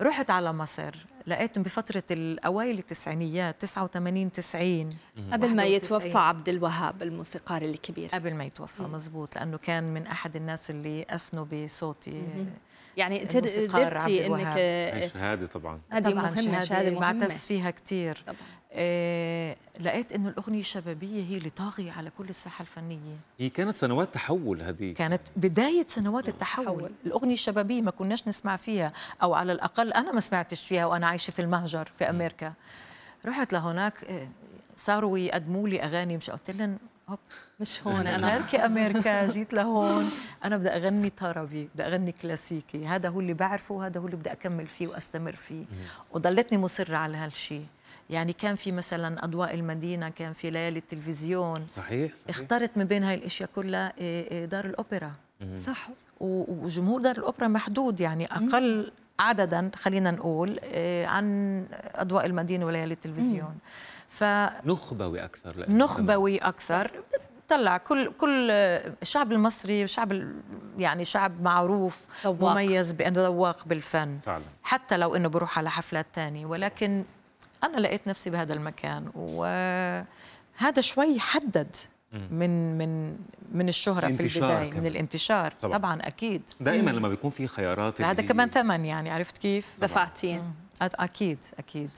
رحت على مصر لقيت بفترة الأوائل التسعينيات 89 90 قبل ما يتوفى عبد الوهاب الموسيقار الكبير قبل ما يتوفى مزبوط لأنه كان من أحد الناس اللي أثنوا بصوتي آه، يعني قدرتي انك آه، شهاده طبعا هذه مهمه شهاده مهمه بعتز فيها كثير لقيت انه الاغنيه الشبابيه هي اللي طاغيه على كل الساحه الفنيه هي كانت سنوات تحول هذه كانت بدايه سنوات التحول حول. الاغنيه الشبابيه ما كناش نسمع فيها او على الاقل انا ما سمعتش فيها وانا عايشه في المهجر في امريكا رحت لهناك آه، صاروا يقدموا لي اغاني مش قلت لهم هوب مش هون انا تركي امريكا جيت لهون انا بدي اغني طربي بدي اغني كلاسيكي هذا هو اللي بعرفه وهذا هو اللي بدي اكمل فيه واستمر فيه وضلتني مصره على هالشيء يعني كان في مثلا أضواء المدينة كان في ليالي التلفزيون صحيح, صحيح. اخترت من بين هاي الأشياء كلها إيه، إيه، دار الأوبرا صح وجمهور دار الأوبرا محدود يعني أقل عددا خلينا نقول إيه، عن أضواء المدينة وليالي التلفزيون ف... نخبوي أكثر نخبوي أكثر طلع كل كل الشعب المصري شعب يعني شعب معروف ذواق. مميز بانه ذواق بالفن فعلا. حتى لو انه بروح على حفلات ثانيه ولكن أنا لقيت نفسي بهذا المكان وهذا شوي حدد من من من الشهرة في البداية كمان. من الانتشار طبعا, طبعا أكيد دائما لما بيكون في خيارات هذا كمان ثمن يعني عرفت كيف؟ دفعتي أكيد أكيد